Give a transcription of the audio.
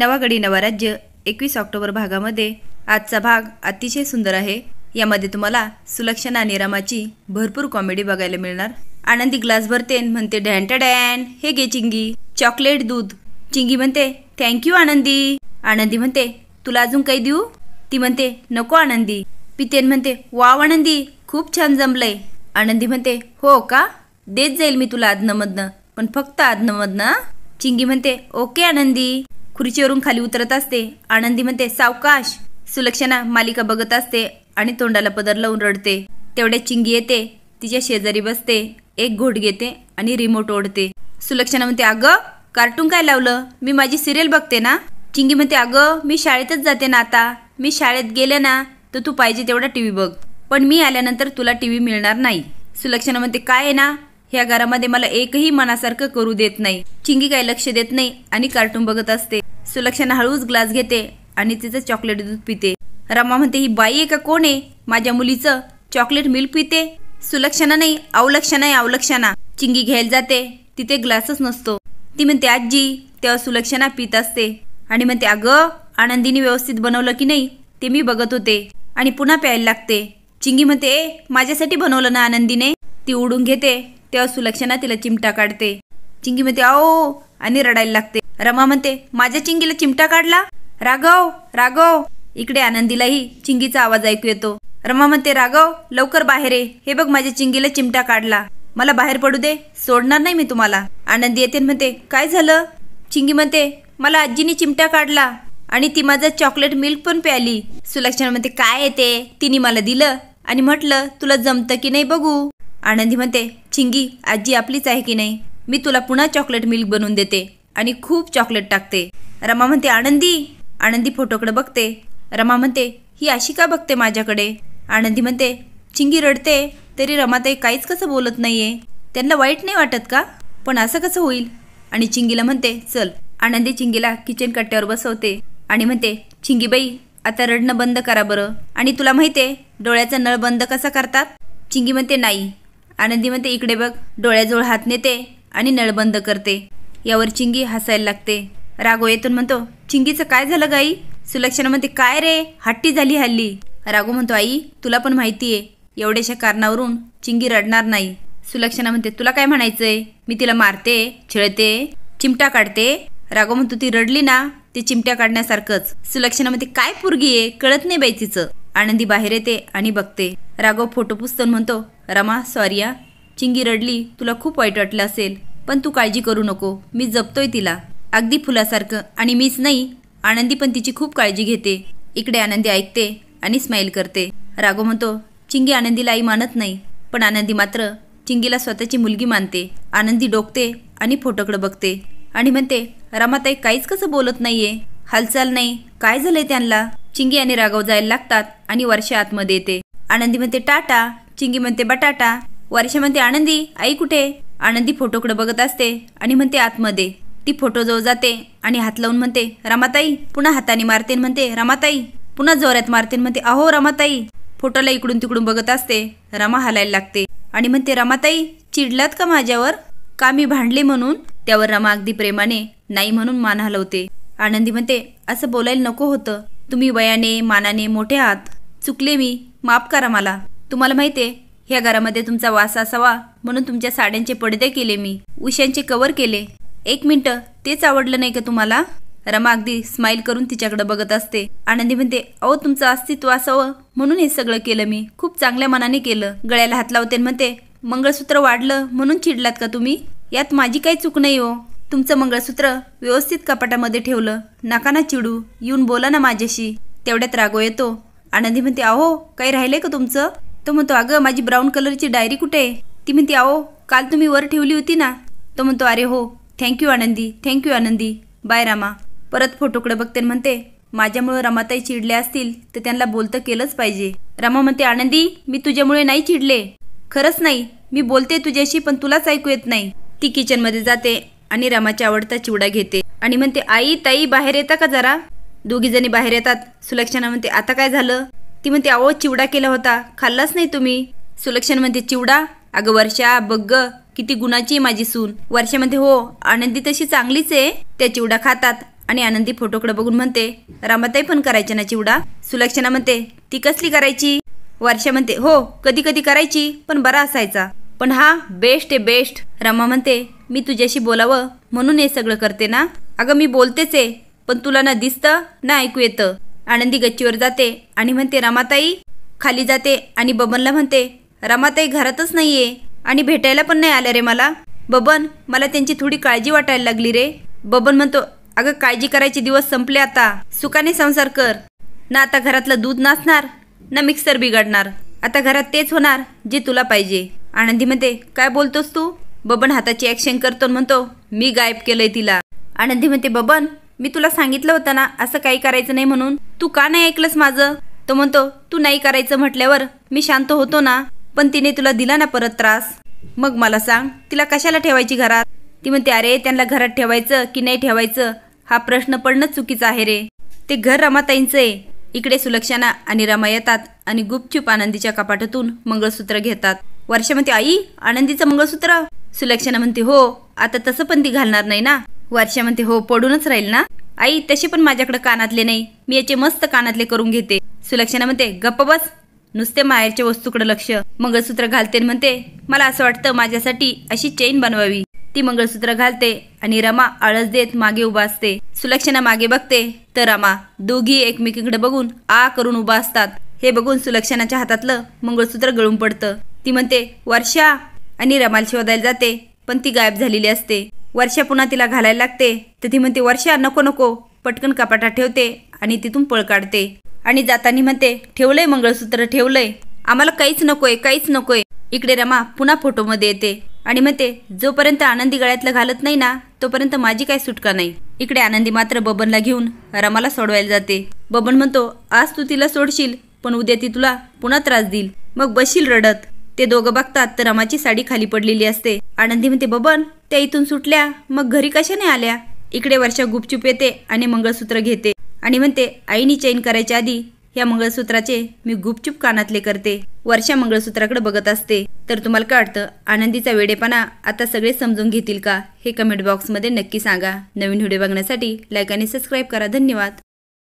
नवागडी राज्य एकवीस ऑक्टोबर भागामध्ये आजचा भाग अतिशय सुंदर आहे यामध्ये तुम्हाला सुलक्षणा निरामाची भरपूर कॉमेडी बघायला मिळणार आनंदी ग्लास भरतेन म्हणते डॅन डॅन हे गे चिंगी चॉकलेट दूध चिंगी म्हणते थँक्यू आनंदी आनंदी म्हणते तुला अजून काही देऊ ती म्हणते नको आनंदी पितेन म्हणते वाव आनंदी खूप छान जमलंय आनंदी म्हणते हो का देत जाईल मी तुला आदनमधनं पण फक्त आदनमधनं चिंगी म्हणते ओके आनंदी खुर्चीवरून खाली उतरत असते आनंदी म्हणते सावकाश सुलक्षणा मालिका बघत असते आणि तोंडाला पदर लावून रडते तेवढ्या चिंगी येते तिच्या शेजारी बसते एक घोट घेते आणि रिमोट ओढते सुलक्षणा म्हणते अगं कार्टून काय लावलं मी माझी सिरियल बघते ना चिंगी म्हणते अगं मी शाळेतच जाते ना आता मी शाळेत गेले ना तर तू पाहिजे तेवढा टीव्ही बघ पण मी आल्यानंतर तुला टीव्ही मिळणार नाही सुलक्षणा म्हणते काय आहे ना ह्या घरामध्ये मला एकही मनासारखं करू देत नाही चिंगी काय लक्ष देत नाही आणि कार्टून बघत असते सुलक्षणा हळूच ग्लास घेते आणि तिचं चॉकलेट दूध पिते रमा म्हणते ही बाई आहे का कोण आहे माझ्या मुलीचं चॉकलेट मिल्क पिते सुलक्षणा नाही अवलक्षणा आहे अवलक्षणा चिंगी घ्यायला जाते तिथे ग्लासच नसतो ती म्हणते आजी तेव्हा सुलक्षणा पित असते आणि म्हणते अग आनंदीने व्यवस्थित बनवलं की नाही ते मी बघत होते आणि पुन्हा प्यायला लागते चिंगी म्हणते ए माझ्यासाठी बनवलं ना आनंदीने ती उडून घेते तेव्हा सुलक्षणा तिला चिमटा काढते चिंगी म्हणते आओ आणि रडायला लागते रमा म्हणते माझ्या चिंगीला चिमटा काढला राघव राघव इकडे आनंदीलाही चिंगीचा आवाज ऐकू येतो रमा म्हणते राघव लवकर बाहेर ये हे बघ माझ्या चिंगीला चिमटा काढला मला बाहेर पडू दे सोडणार नाही मी तुम्हाला आनंदी येते म्हणते काय झालं चिंगी म्हणते मला आजीने चिमटा काढला आणि ती माझा चॉकलेट मिल्क पण प्याली सुलक्षण म्हणते काय येते तिने मला दिलं आणि म्हटलं तुला जमतं की नाही बघू आनंदी म्हणते चिंगी आजी आपलीच आहे की नाही मी तुला पुन्हा चॉकलेट मिल्क बनवून देते आणि खूप चॉकलेट टाकते रमा म्हणते आनंदी आनंदी फोटोकडे बघते रमा म्हणते ही अशी का बघते माझ्याकडे आनंदी म्हणते चिंगी रडते तरी रमाताई काहीच कसं बोलत नाहीये त्यांना वाईट नाही वाटत का पण असं कसं होईल आणि चिंगीला म्हणते चल आनंदी चिंगीला किचन कट्ट्यावर बसवते आणि म्हणते चिंगीबाई आता रडणं बंद करा बरं आणि तुला माहिती डोळ्याचा नळ बंद कसा करतात चिंगी म्हणते नाही आनंदी म्हणते इकडे बघ डोळ्याजवळ हात नेते आणि नळ बंद करते यावर चिंगी हसायला लागते राघो येतून म्हणतो चिंगीचं काय झालं गाई सुलक्षणा म्हणते काय रे हट्टी झाली हल्ली राघो म्हणतो आई तुला पण माहिती आहे एवढ्याशा कारणावरून चिंगी रडणार नाही सुलक्षणा म्हणते तुला काय म्हणायचंय मी तिला मारते छेळते चिमटा काढते राघो म्हणतो ती रडली ना ते चिमट्या काढण्यासारखंच सुलक्षणा म्हणते काय पुरगी आहे कळत नाही बाई तिचं आनंदी बाहेर येते आणि बघते रागो फोटो पुसतो म्हणतो रमा सॉरिया चिंगी रडली तुला खूप वाईट वाटलं असेल पण तू काळजी करू नको मी जपतोय तिला अगदी फुलासारखं आणि मीच नाही आनंदी पण तिची खूप काळजी घेते इकडे आनंदी ऐकते आणि स्माईल करते राघव म्हणतो चिंगी आनंदीला आई मानत नाही पण आनंदी मात्र चिंगीला स्वतःची मुलगी मानते आनंदी डोकते आणि फोटोकडे बघते आणि म्हणते रामाताई काहीच कसं बोलत नाहीये हालचाल नाही काय झालंय त्यांना चिंगी आणि राघव जायला लागतात आणि वर्षा आतमध्ये येते आनंदी म्हणते टाटा चिंगी म्हणते बटाटा वर्षा म्हणते आनंदी आई कुठे आनंदी फोटोकडे बघत असते आणि म्हणते आतमध्ये ती फोटो जवळ जाते आणि हात लावून म्हणते रामाताई पुन्हा हाताने मारते म्हणते रमाताई पुन्हा जोरात मारते म्हणते अहो रमाताई फोटोला इकडून तिकडून बघत असते रमा हलायला लागते आणि म्हणते रमाताई चिडलात का माझ्यावर का मी भांडले म्हणून त्यावर रमा अगदी प्रेमाने नाही म्हणून मान हलवते आनंदी म्हणते असं बोलायला नको होतं तुम्ही वयाने मानाने मोठे आहात चुकले मी माफ करा मला तुम्हाला माहिती आहे ह्या घरामध्ये तुमचा वास असावा म्हणून तुमच्या साड्यांचे पडदे केले मी उशांचे कवर केले एक मिनटं तेच आवडलं नाही का तुम्हाला रमा अगदी स्माईल करून तिच्याकडे बघत असते आनंदी म्हणते अहो तुमचं अस्तित्व असावं म्हणून हे सगळं केलं मी खूप चांगल्या मनाने केलं गळ्याला हात लावते म्हणते मंगळसूत्र वाढलं म्हणून चिडलात का तुम्ही यात माझी काही चूक नाही हो तुमचं मंगळसूत्र व्यवस्थित कपाटामध्ये ठेवलं ना चिडू येऊन बोला ना माझ्याशी तेवढ्यात रागो येतो आनंदी म्हणते अहो काही राहिले का तुमचं तो म्हणतो अगं माझी ब्राऊन कलरची डायरी कुठे आहे ती म्हणते आहो काल तुम्ही वर ठेवली होती ना तो म्हणतो अरे हो थँक्यू आनंदी थँक्यू आनंदी बाय रामा परत फोटोकडे बघते म्हणते माझ्यामुळे रमाताई चिडल्या असतील तर त्यांना बोलतं केलंच पाहिजे रमा म्हणते आनंदी मी तुझ्यामुळे नाही चिडले खरंच नाही मी बोलते तुझ्याशी पण तुलाच ऐकू येत नाही ती किचनमध्ये जाते आणि रामाच्या आवडता चिवडा घेते आणि म्हणते आई ताई बाहेर येता का जरा दोघी जणी बाहेर येतात सुलक्षणा म्हणते आता काय झालं ती म्हणते अहो चिवडा केला होता खाल्लाच नाही तुम्ही सुलक्षण म्हणते चिवडा अगं वर्षा बग्ग किती गुणाची माझी सून वर्षा म्हणते हो आनंदी तशी चांगलीच आहे त्या चिवडा खातात आणि आनंदी फोटोकडे बघून म्हणते रामाताई पण करायचे ना चिवडा सुलक्षणा म्हणते ती कसली करायची वर्षा म्हणते हो कधी कधी करायची पण बरा असायचा पण हा बेस्ट आहे बेस्ट रमा म्हणते मी तुझ्याशी बोलावं म्हणून हे सगळं करते ना अगं मी बोलतेच आहे पण तुला ना दिसतं ना ऐकू येतं आनंदी गच्चीवर जाते आणि म्हणते रमाताई खाली जाते आणि बबनला म्हणते रमाताई घरातच नाहीये आणि भेटायला पण नाही आल्या रे मला बबन मला त्यांची थोडी काळजी वाटायला लागली रे बबन म्हणतो अगं काळजी करायचे दिवस संपले आता सुखाने संसार कर ना आता घरातलं दूध नाचणार ना मिक्सर बिघडणार आता घरात तेच होणार जे तुला पाहिजे आनंदी म्हणते काय बोलतोस तू बबन हाताची ॲक्शन करतो म्हणतो मी गायब केलंय तिला आनंदी म्हणते बबन मी तुला सांगितलं होतं ना असं काही करायचं नाही म्हणून तू का नाही ऐकलंस माझं तो म्हणतो तू नाही करायचं म्हटल्यावर मी शांत होतो ना पण तिने तुला दिला ना परत त्रास मग मला सांग तिला कशाला ठेवायची घरात ती म्हणते अरे त्यांना घरात ठेवायचं की नाही ठेवायचं हा प्रश्न पडणं चुकीचा आहे रे ते घर रमाताईंचं आहे इकडे सुलक्षणा आणि रमा येतात आणि गुपचूप आनंदीच्या कपाटातून मंगळसूत्र घेतात वर्षा म्हणते आई आनंदीचं मंगळसूत्र सुलक्षणा म्हणते हो आता तसं पण ती घालणार नाही ना वर्षा म्हणते हो पडूनच राहील ना आई तसे पण माझ्याकडे कानातले नाही मी याचे मस्त कानातले करून घेते सुलक्षणा म्हणते गप्प बस नुसते माहेरच्या वस्तूकडे लक्ष मंगळसूत्र घालते म्हणते मला असं वाटतं माझ्यासाठी अशी चेन बनवावी ती मंगळसूत्र घालते आणि रमा आळस देत मागे उभा असते सुलक्षणा मागे बघते तर रमा दोघी एकमेकीकडे बघून आ करून उभा असतात हे बघून सुलक्षणाच्या हातातलं मंगळसूत्र गळून पडतं ती म्हणते वर्षा आणि रमाला शोधायला जाते पण ती गायब झालेली असते वर्षा पुन्हा तिला घालायला लागते तर ती म्हणते वर्षा नको नको पटकन कपाटा ठेवते आणि तिथून पळ काढते आणि जाताना म्हणते ठेवलंय मंगळसूत्र ठेवलंय आम्हाला काहीच नकोय काहीच नकोय इकडे रमा पुन्हा फोटोमध्ये येते आणि म्हणते जोपर्यंत आनंदी गळ्यातलं घालत नाही ना तोपर्यंत माझी काही सुटका नाही इकडे आनंदी मात्र बबनला घेऊन रमाला सोडवायला जाते बबन म्हणतो आज तू तिला सोडशील पण उद्या ती तुला पुन्हा त्रास देईल मग बसशील रडत ते दोघं बघतात तर रमाची साडी खाली पडलेली असते आनंदी म्हणते बबन त्या इथून सुटल्या मग घरी कशाने आल्या इकडे वर्षा गुपचूप येते आणि मंगळसूत्र घेते आणि म्हणते आईनी चैन करायच्या आधी या मंगळसूत्राचे मी गुपचूप कानातले करते वर्षा मंगळसूत्राकडे बघत असते तर तुम्हाला काय वाटतं आनंदीचा वेडेपणा आता सगळे समजून घेतील का हे कमेंट बॉक्समध्ये नक्की सांगा नवीन व्हिडिओ बघण्यासाठी लाईक आणि सबस्क्राईब करा धन्यवाद